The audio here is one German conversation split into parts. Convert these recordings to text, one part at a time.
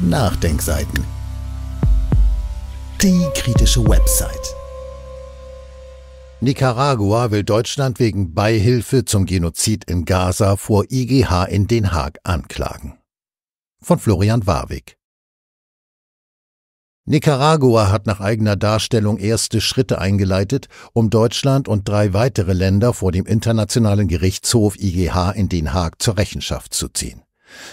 Nachdenkseiten. Die kritische Website. Nicaragua will Deutschland wegen Beihilfe zum Genozid in Gaza vor IGH in Den Haag anklagen. Von Florian Warwick. Nicaragua hat nach eigener Darstellung erste Schritte eingeleitet, um Deutschland und drei weitere Länder vor dem Internationalen Gerichtshof IGH in Den Haag zur Rechenschaft zu ziehen.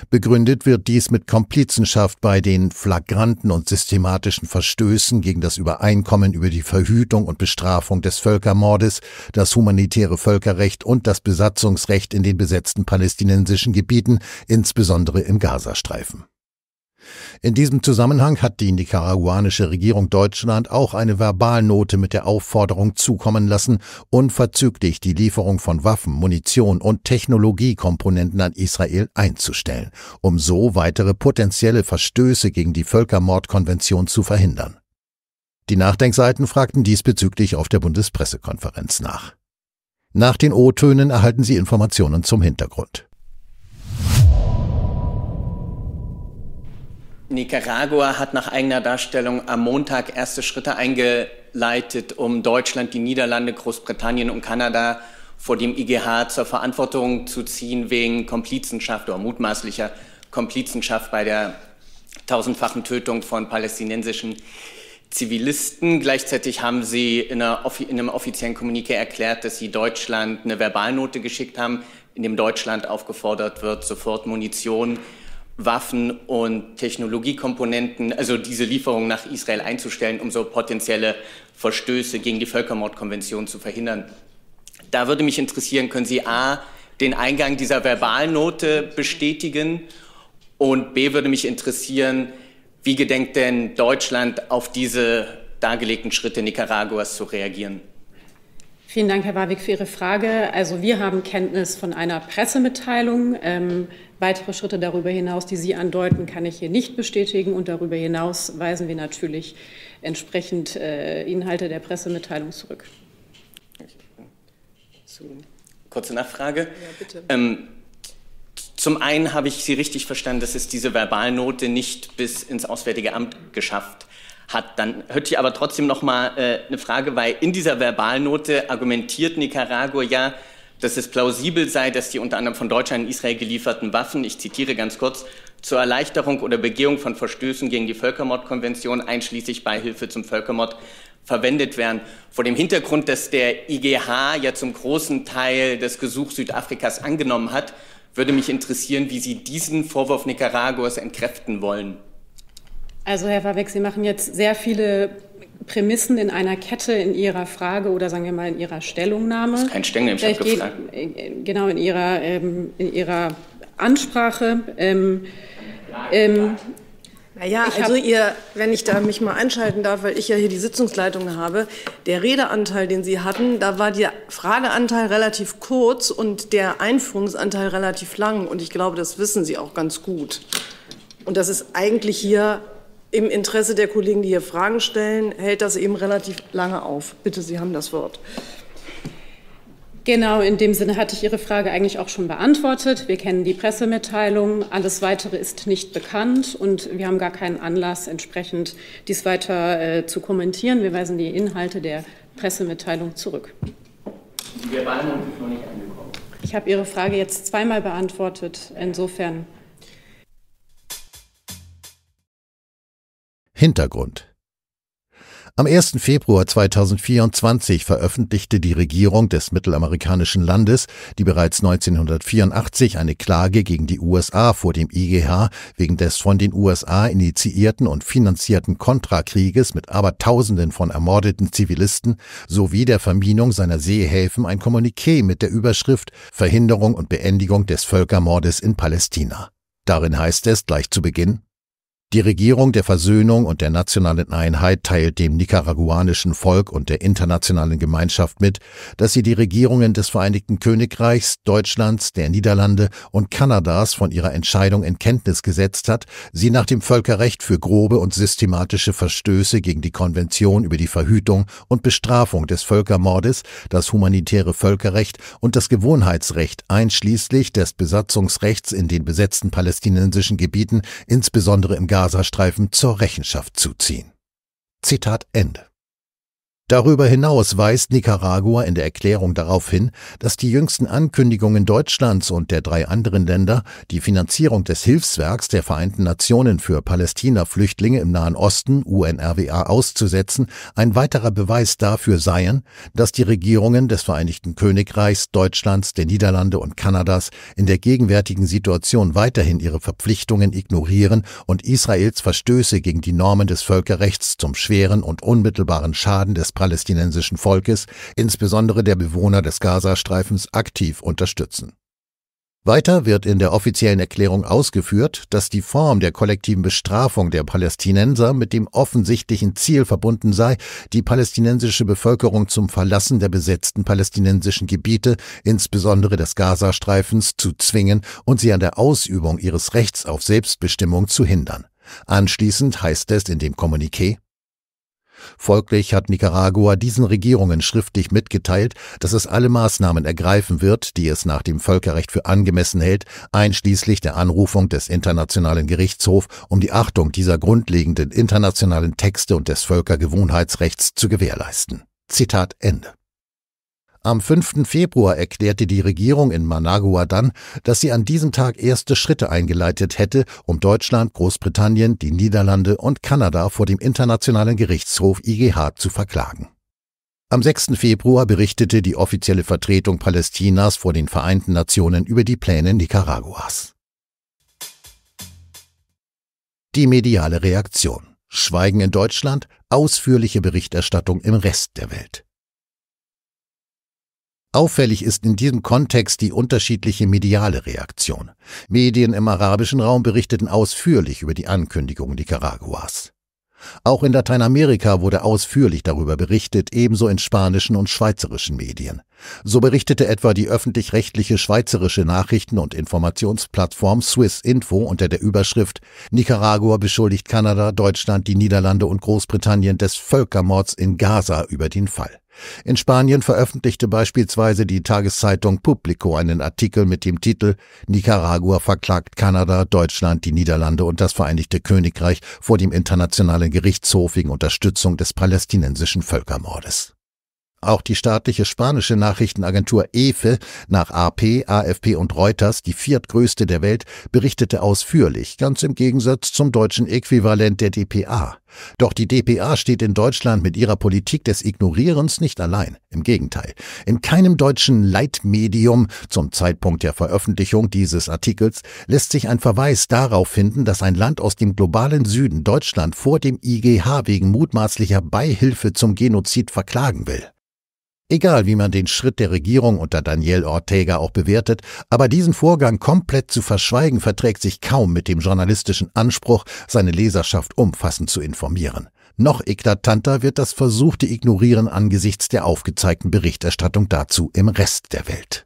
Begründet wird dies mit Komplizenschaft bei den flagranten und systematischen Verstößen gegen das Übereinkommen über die Verhütung und Bestrafung des Völkermordes, das humanitäre Völkerrecht und das Besatzungsrecht in den besetzten palästinensischen Gebieten, insbesondere im Gazastreifen. In diesem Zusammenhang hat die nicaraguanische Regierung Deutschland auch eine Verbalnote mit der Aufforderung zukommen lassen, unverzüglich die Lieferung von Waffen, Munition und Technologiekomponenten an Israel einzustellen, um so weitere potenzielle Verstöße gegen die Völkermordkonvention zu verhindern. Die Nachdenkseiten fragten diesbezüglich auf der Bundespressekonferenz nach. Nach den O-Tönen erhalten Sie Informationen zum Hintergrund. Nicaragua hat nach eigener Darstellung am Montag erste Schritte eingeleitet, um Deutschland, die Niederlande, Großbritannien und Kanada vor dem IGH zur Verantwortung zu ziehen wegen Komplizenschaft oder mutmaßlicher Komplizenschaft bei der tausendfachen Tötung von palästinensischen Zivilisten. Gleichzeitig haben sie in, in einem offiziellen Kommuniqué erklärt, dass sie Deutschland eine Verbalnote geschickt haben, in dem Deutschland aufgefordert wird, sofort Munition Waffen und Technologiekomponenten, also diese Lieferung nach Israel einzustellen, um so potenzielle Verstöße gegen die Völkermordkonvention zu verhindern. Da würde mich interessieren, können Sie A, den Eingang dieser Verbalnote bestätigen und B, würde mich interessieren, wie gedenkt denn Deutschland auf diese dargelegten Schritte Nicaraguas zu reagieren? Vielen Dank, Herr Warwick, für Ihre Frage. Also wir haben Kenntnis von einer Pressemitteilung ähm, Weitere Schritte darüber hinaus, die Sie andeuten, kann ich hier nicht bestätigen. Und darüber hinaus weisen wir natürlich entsprechend äh, Inhalte der Pressemitteilung zurück. Kurze Nachfrage. Ja, bitte. Ähm, zum einen habe ich Sie richtig verstanden, dass es diese Verbalnote nicht bis ins Auswärtige Amt geschafft hat. Dann hätte ich aber trotzdem noch mal äh, eine Frage, weil in dieser Verbalnote argumentiert Nicaragua ja, dass es plausibel sei, dass die unter anderem von Deutschland in Israel gelieferten Waffen, ich zitiere ganz kurz, zur Erleichterung oder Begehung von Verstößen gegen die Völkermordkonvention einschließlich Beihilfe zum Völkermord verwendet werden. Vor dem Hintergrund, dass der IGH ja zum großen Teil das Gesuch Südafrikas angenommen hat, würde mich interessieren, wie Sie diesen Vorwurf Nicaraguas entkräften wollen. Also Herr Verbeck, Sie machen jetzt sehr viele Prämissen in einer Kette in Ihrer Frage oder sagen wir mal in Ihrer Stellungnahme. Das ist kein Stängel, im habe gefragt. Äh, genau, in Ihrer, ähm, in ihrer Ansprache. Ähm, ähm, naja, also ihr, wenn ich da mich mal einschalten darf, weil ich ja hier die Sitzungsleitung habe, der Redeanteil, den Sie hatten, da war der Frageanteil relativ kurz und der Einführungsanteil relativ lang. Und ich glaube, das wissen Sie auch ganz gut. Und das ist eigentlich hier im Interesse der Kollegen, die hier Fragen stellen, hält das eben relativ lange auf. Bitte, Sie haben das Wort. Genau, in dem Sinne hatte ich Ihre Frage eigentlich auch schon beantwortet. Wir kennen die Pressemitteilung, alles Weitere ist nicht bekannt und wir haben gar keinen Anlass, entsprechend dies weiter äh, zu kommentieren. Wir weisen die Inhalte der Pressemitteilung zurück. Die Behandlung noch nicht angekommen. Ich habe Ihre Frage jetzt zweimal beantwortet. Insofern Hintergrund. Am 1. Februar 2024 veröffentlichte die Regierung des mittelamerikanischen Landes, die bereits 1984 eine Klage gegen die USA vor dem IGH wegen des von den USA initiierten und finanzierten Kontrakrieges mit Abertausenden von ermordeten Zivilisten sowie der Verminung seiner Seehäfen ein Kommuniqué mit der Überschrift Verhinderung und Beendigung des Völkermordes in Palästina. Darin heißt es gleich zu Beginn die Regierung der Versöhnung und der nationalen Einheit teilt dem nicaraguanischen Volk und der internationalen Gemeinschaft mit, dass sie die Regierungen des Vereinigten Königreichs, Deutschlands, der Niederlande und Kanadas von ihrer Entscheidung in Kenntnis gesetzt hat, sie nach dem Völkerrecht für grobe und systematische Verstöße gegen die Konvention über die Verhütung und Bestrafung des Völkermordes, das humanitäre Völkerrecht und das Gewohnheitsrecht einschließlich des Besatzungsrechts in den besetzten palästinensischen Gebieten, insbesondere im Garten Gazastreifen zur Rechenschaft zu ziehen. Zitat Ende. Darüber hinaus weist Nicaragua in der Erklärung darauf hin, dass die jüngsten Ankündigungen Deutschlands und der drei anderen Länder, die Finanzierung des Hilfswerks der Vereinten Nationen für Palästina-Flüchtlinge im Nahen Osten UNRWA auszusetzen, ein weiterer Beweis dafür seien, dass die Regierungen des Vereinigten Königreichs, Deutschlands, der Niederlande und Kanadas in der gegenwärtigen Situation weiterhin ihre Verpflichtungen ignorieren und Israels Verstöße gegen die Normen des Völkerrechts zum schweren und unmittelbaren Schaden des palästinensischen Volkes, insbesondere der Bewohner des Gazastreifens, aktiv unterstützen. Weiter wird in der offiziellen Erklärung ausgeführt, dass die Form der kollektiven Bestrafung der Palästinenser mit dem offensichtlichen Ziel verbunden sei, die palästinensische Bevölkerung zum Verlassen der besetzten palästinensischen Gebiete, insbesondere des Gazastreifens, zu zwingen und sie an der Ausübung ihres Rechts auf Selbstbestimmung zu hindern. Anschließend heißt es in dem Kommuniqué Folglich hat Nicaragua diesen Regierungen schriftlich mitgeteilt, dass es alle Maßnahmen ergreifen wird, die es nach dem Völkerrecht für angemessen hält, einschließlich der Anrufung des Internationalen Gerichtshofs, um die Achtung dieser grundlegenden internationalen Texte und des Völkergewohnheitsrechts zu gewährleisten. Zitat Ende. Am 5. Februar erklärte die Regierung in Managua dann, dass sie an diesem Tag erste Schritte eingeleitet hätte, um Deutschland, Großbritannien, die Niederlande und Kanada vor dem Internationalen Gerichtshof IGH zu verklagen. Am 6. Februar berichtete die offizielle Vertretung Palästinas vor den Vereinten Nationen über die Pläne Nicaraguas. Die mediale Reaktion. Schweigen in Deutschland, ausführliche Berichterstattung im Rest der Welt. Auffällig ist in diesem Kontext die unterschiedliche mediale Reaktion. Medien im arabischen Raum berichteten ausführlich über die Ankündigung Nicaraguas. Auch in Lateinamerika wurde ausführlich darüber berichtet, ebenso in spanischen und schweizerischen Medien. So berichtete etwa die öffentlich-rechtliche schweizerische Nachrichten- und Informationsplattform Swiss Info unter der Überschrift Nicaragua beschuldigt Kanada, Deutschland, die Niederlande und Großbritannien des Völkermords in Gaza über den Fall. In Spanien veröffentlichte beispielsweise die Tageszeitung Publico einen Artikel mit dem Titel Nicaragua verklagt Kanada, Deutschland, die Niederlande und das Vereinigte Königreich vor dem Internationalen Gerichtshof wegen Unterstützung des palästinensischen Völkermordes. Auch die staatliche spanische Nachrichtenagentur EFE nach AP, AFP und Reuters, die viertgrößte der Welt, berichtete ausführlich, ganz im Gegensatz zum deutschen Äquivalent der DPA. Doch die DPA steht in Deutschland mit ihrer Politik des Ignorierens nicht allein. Im Gegenteil. In keinem deutschen Leitmedium zum Zeitpunkt der Veröffentlichung dieses Artikels lässt sich ein Verweis darauf finden, dass ein Land aus dem globalen Süden Deutschland vor dem IGH wegen mutmaßlicher Beihilfe zum Genozid verklagen will. Egal, wie man den Schritt der Regierung unter Daniel Ortega auch bewertet, aber diesen Vorgang komplett zu verschweigen verträgt sich kaum mit dem journalistischen Anspruch, seine Leserschaft umfassend zu informieren. Noch eklatanter wird das versuchte Ignorieren angesichts der aufgezeigten Berichterstattung dazu im Rest der Welt.